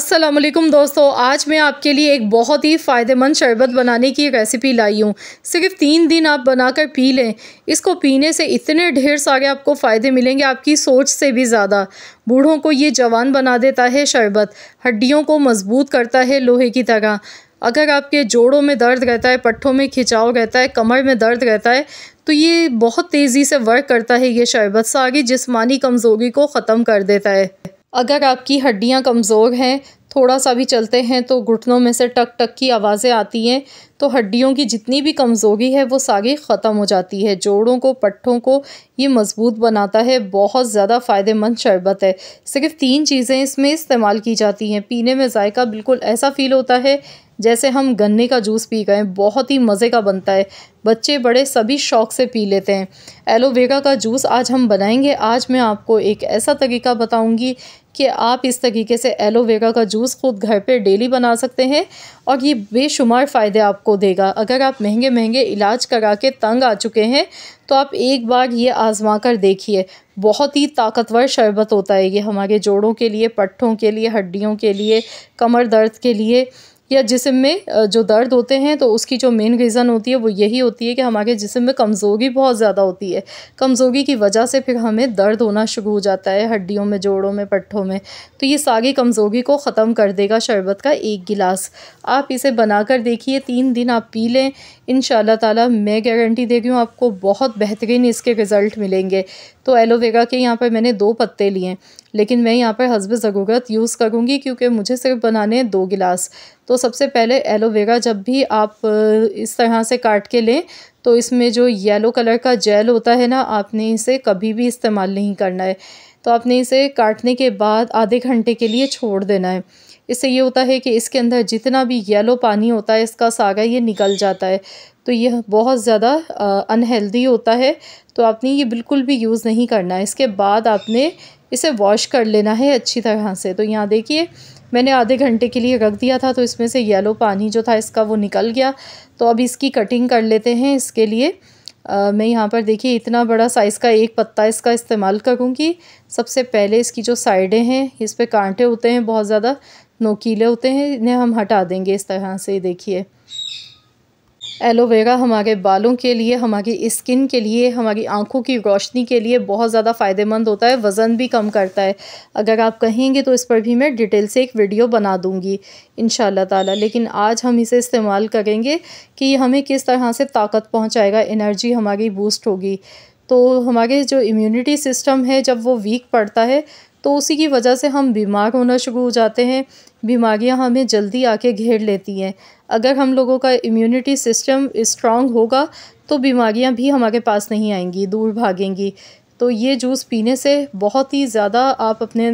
असलम दोस्तों आज मैं आपके लिए एक बहुत ही फ़ायदेमंद शरबत बनाने की रेसिपी लाई हूँ सिर्फ तीन दिन आप बनाकर पी लें इसको पीने से इतने ढेर सारे आपको फ़ायदे मिलेंगे आपकी सोच से भी ज़्यादा बूढ़ों को ये जवान बना देता है शरबत हड्डियों को मजबूत करता है लोहे की तरह अगर आपके जोड़ों में दर्द रहता है पट्ठों में खिंचाव रहता है कमर में दर्द रहता है तो ये बहुत तेज़ी से वर्क करता है ये शरबत सारी जिस्मानी कमज़ोरी को ख़त्म कर देता है अगर आपकी हड्डियाँ कमज़ोर हैं थोड़ा सा भी चलते हैं तो घुटनों में से टक टक की आवाज़ें आती हैं तो हड्डियों की जितनी भी कमज़ोरी है वो सारी ख़त्म हो जाती है जोड़ों को पट्ठों को ये मज़बूत बनाता है बहुत ज़्यादा फ़ायदेमंद शरबत है सिर्फ तीन चीज़ें इसमें इस्तेमाल की जाती हैं पीने में जायका बिल्कुल ऐसा फ़ील होता है जैसे हम गन्ने का जूस पी गए बहुत ही मज़े का बनता है बच्चे बड़े सभी शौक से पी लेते हैं एलोवेरा का जूस आज हम बनाएंगे आज मैं आपको एक ऐसा तरीका बताऊंगी कि आप इस तरीके से एलोवेरा का जूस ख़ुद घर पे डेली बना सकते हैं और ये बेशुमार फ़ायदे आपको देगा अगर आप महंगे महंगे इलाज करा के तंग आ चुके हैं तो आप एक बार ये आज़मा कर देखिए बहुत ही ताकतवर शरबत होता है ये हमारे जोड़ों के लिए पट्ठों के लिए हड्डियों के लिए कमर दर्द के लिए या जिसम में जो दर्द होते हैं तो उसकी जो मेन रीज़न होती है वो यही होती है कि हमारे जिसम में कमज़ोरी बहुत ज़्यादा होती है कमज़ोरी की वजह से फिर हमें दर्द होना शुरू हो जाता है हड्डियों में जोड़ों में पट्ठों में तो ये सारी कमज़ोरी को ख़त्म कर देगा शरबत का एक गिलास आप इसे बना कर देखिए तीन दिन आप पी लें इन ताला मैं गारंटी दे रही हूँ आपको बहुत बेहतरीन इसके रिज़ल्ट मिलेंगे तो एलोवेरा के यहाँ पर मैंने दो पत्ते लिए लेकिन मैं यहाँ पर हसब ज़रूरत यूज़ करूँगी क्योंकि मुझे सिर्फ बनाने हैं दो गिलास तो सबसे पहले एलोवेरा जब भी आप इस तरह से काट के लें तो इसमें जो येलो कलर का जेल होता है ना आपने इसे कभी भी इस्तेमाल नहीं करना है तो आपने इसे काटने के बाद आधे घंटे के लिए छोड़ देना है इससे ये होता है कि इसके अंदर जितना भी येलो पानी होता है इसका सागा ये निकल जाता है तो यह बहुत ज़्यादा अनहेल्दी होता है तो आपने ये बिल्कुल भी यूज़ नहीं करना है इसके बाद आपने इसे वॉश कर लेना है अच्छी तरह से तो यहाँ देखिए मैंने आधे घंटे के लिए रख दिया था तो इसमें से येलो पानी जो था इसका वो निकल गया तो अब इसकी कटिंग कर लेते हैं इसके लिए आ, मैं यहाँ पर देखिए इतना बड़ा साइज़ का एक पत्ता इसका इस्तेमाल करूँगी सबसे पहले इसकी जो साइडें हैं इस पर कांटे होते हैं बहुत ज़्यादा नोकीले होते हैं इन्हें हम हटा देंगे इस तरह से देखिए एलोवेरा हमारे बालों के लिए हमारी स्किन के लिए हमारी आँखों की रोशनी के लिए बहुत ज़्यादा फ़ायदेमंद होता है वज़न भी कम करता है अगर आप कहेंगे तो इस पर भी मैं डिटेल से एक वीडियो बना दूँगी इन ताला लेकिन आज हम इसे इस्तेमाल करेंगे कि हमें किस तरह से ताकत पहुँचाएगा एनर्जी हमारी बूस्ट होगी तो हमारे जो इम्यूनिटी सिस्टम है जब वो वीक पड़ता है तो उसी की वजह से हम बीमार होना शुरू हो जाते हैं बीमारियां हमें जल्दी आके घेर लेती हैं अगर हम लोगों का इम्यूनिटी सिस्टम स्ट्रांग होगा तो बीमारियां भी हमारे पास नहीं आएंगी दूर भागेंगी तो ये जूस पीने से बहुत ही ज़्यादा आप अपने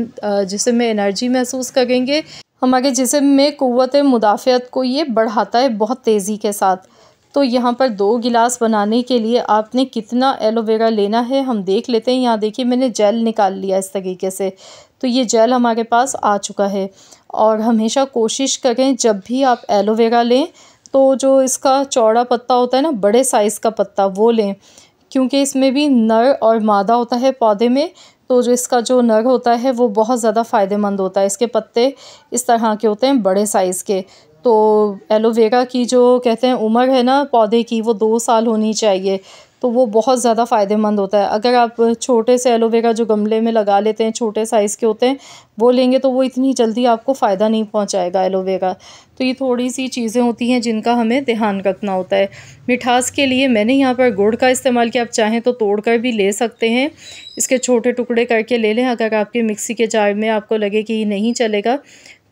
जिसम में एनर्जी महसूस करेंगे हमारे जिसम में क़वत मुदाफ़त को ये बढ़ाता है बहुत तेज़ी के साथ तो यहाँ पर दो गिलास बनाने के लिए आपने कितना एलोवेरा लेना है हम देख लेते हैं यहाँ देखिए मैंने जेल निकाल लिया इस तरीके से तो ये जेल हमारे पास आ चुका है और हमेशा कोशिश करें जब भी आप एलोवेरा लें तो जो इसका चौड़ा पत्ता होता है ना बड़े साइज़ का पत्ता वो लें क्योंकि इसमें भी नर और मादा होता है पौधे में तो जो इसका जो नर होता है वो बहुत ज़्यादा फ़ायदेमंद होता है इसके पत्ते इस तरह के होते हैं बड़े साइज़ के तो एलोवेरा की जो कहते हैं उम्र है ना पौधे की वो दो साल होनी चाहिए तो वो बहुत ज़्यादा फ़ायदेमंद होता है अगर आप छोटे से एलोवेरा जो गमले में लगा लेते हैं छोटे साइज़ के होते हैं वो लेंगे तो वो इतनी जल्दी आपको फ़ायदा नहीं पहुंचाएगा एलोवेरा तो ये थोड़ी सी चीज़ें होती हैं जिनका हमें ध्यान रखना होता है मिठास के लिए मैंने यहाँ पर गुड़ का इस्तेमाल किया आप चाहें तो तोड़ कर भी ले सकते हैं इसके छोटे टुकड़े करके ले लें अगर आपके मिक्सी के जार में आपको लगे कि ये नहीं चलेगा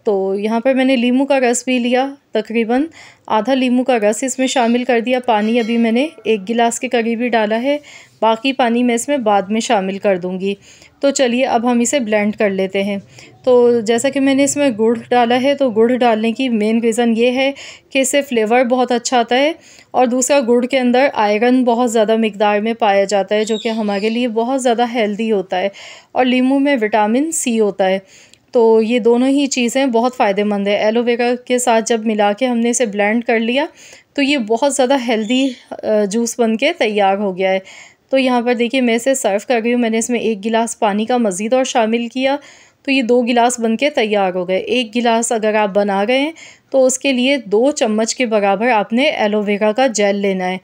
तो यहाँ पर मैंने लीमू का रस भी लिया तकरीबन आधा लीमू का रस इसमें शामिल कर दिया पानी अभी मैंने एक गिलास के करीब ही डाला है बाकी पानी मैं इसमें बाद में शामिल कर दूँगी तो चलिए अब हम इसे ब्लेंड कर लेते हैं तो जैसा कि मैंने इसमें गुड़ डाला है तो गुड़ डालने की मेन रीज़न ये है कि इससे फ्लेवर बहुत अच्छा आता है और दूसरा गुड़ के अंदर आयरन बहुत ज़्यादा मकदार में पाया जाता है जो कि हमारे लिए बहुत ज़्यादा हेल्दी होता है और लीमू में विटामिन सी होता है तो ये दोनों ही चीज़ें बहुत फ़ायदेमंद है एलोवेरा के साथ जब मिला के हमने इसे ब्लेंड कर लिया तो ये बहुत ज़्यादा हेल्दी जूस बन के तैयार हो गया है तो यहाँ पर देखिए मैं इसे सर्व कर रही हूँ मैंने इसमें एक गिलास पानी का मज़ीद और शामिल किया तो ये दो गिलास बन के तैयार हो गए एक गिलास अगर आप बना रहे हैं तो उसके लिए दो चम्मच के बराबर आपने एलोवेरा का जेल लेना है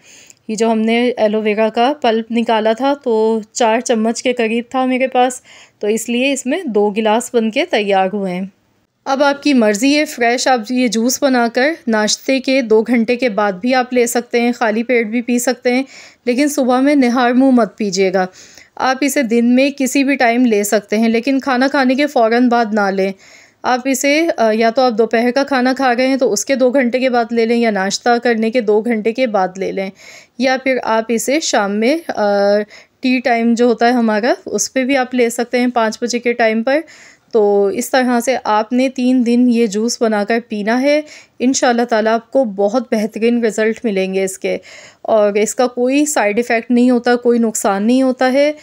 ये जो हमने एलोवेरा का पल्प निकाला था तो चार चम्मच के करीब था मेरे पास तो इसलिए इसमें दो गिलास बन के तैयार हुए हैं अब आपकी मर्ज़ी है फ्रेश आप ये जूस बनाकर नाश्ते के दो घंटे के बाद भी आप ले सकते हैं खाली पेट भी पी सकते हैं लेकिन सुबह में निहार मुँह मत पीजिएगा आप इसे दिन में किसी भी टाइम ले सकते हैं लेकिन खाना खाने के फ़ौर बाद ना लें आप इसे या तो आप दोपहर का खाना खा गए हैं तो उसके दो घंटे के बाद ले लें या नाश्ता करने के दो घंटे के बाद ले लें या फिर आप इसे शाम में टी टाइम जो होता है हमारा उस पर भी आप ले सकते हैं पाँच बजे के टाइम पर तो इस तरह से आपने तीन दिन ये जूस बनाकर पीना है इन ताला आपको बहुत बेहतरीन रिज़ल्ट मिलेंगे इसके और इसका कोई साइड इफ़ेक्ट नहीं होता कोई नुकसान नहीं होता है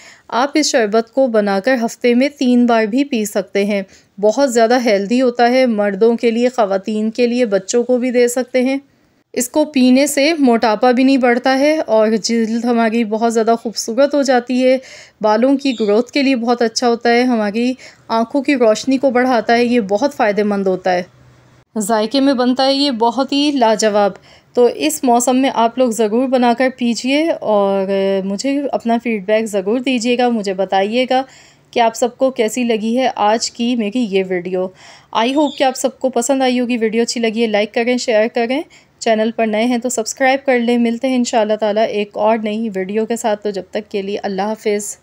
आप इस शरबत को बनाकर हफ्ते में तीन बार भी पी सकते हैं बहुत ज़्यादा हेल्दी होता है मर्दों के लिए ख़वान के लिए बच्चों को भी दे सकते हैं इसको पीने से मोटापा भी नहीं बढ़ता है और जल्द हमारी बहुत ज़्यादा खूबसूरत हो जाती है बालों की ग्रोथ के लिए बहुत अच्छा होता है हमारी आँखों की रोशनी को बढ़ाता है ये बहुत फ़ायदेमंद होता है जायके में बनता है ये बहुत ही लाजवाब तो इस मौसम में आप लोग ज़रूर बनाकर पीजिए और मुझे अपना फ़ीडबैक ज़रूर दीजिएगा मुझे बताइएगा कि आप सबको कैसी लगी है आज की मेरी ये वीडियो आई होप कि आप सबको पसंद आई होगी वीडियो अच्छी लगी है लाइक करें शेयर करें चैनल पर नए हैं तो सब्सक्राइब कर लें मिलते हैं इन ताला एक और नई वीडियो के साथ तो जब तक के लिए अल्लाह हाफिज़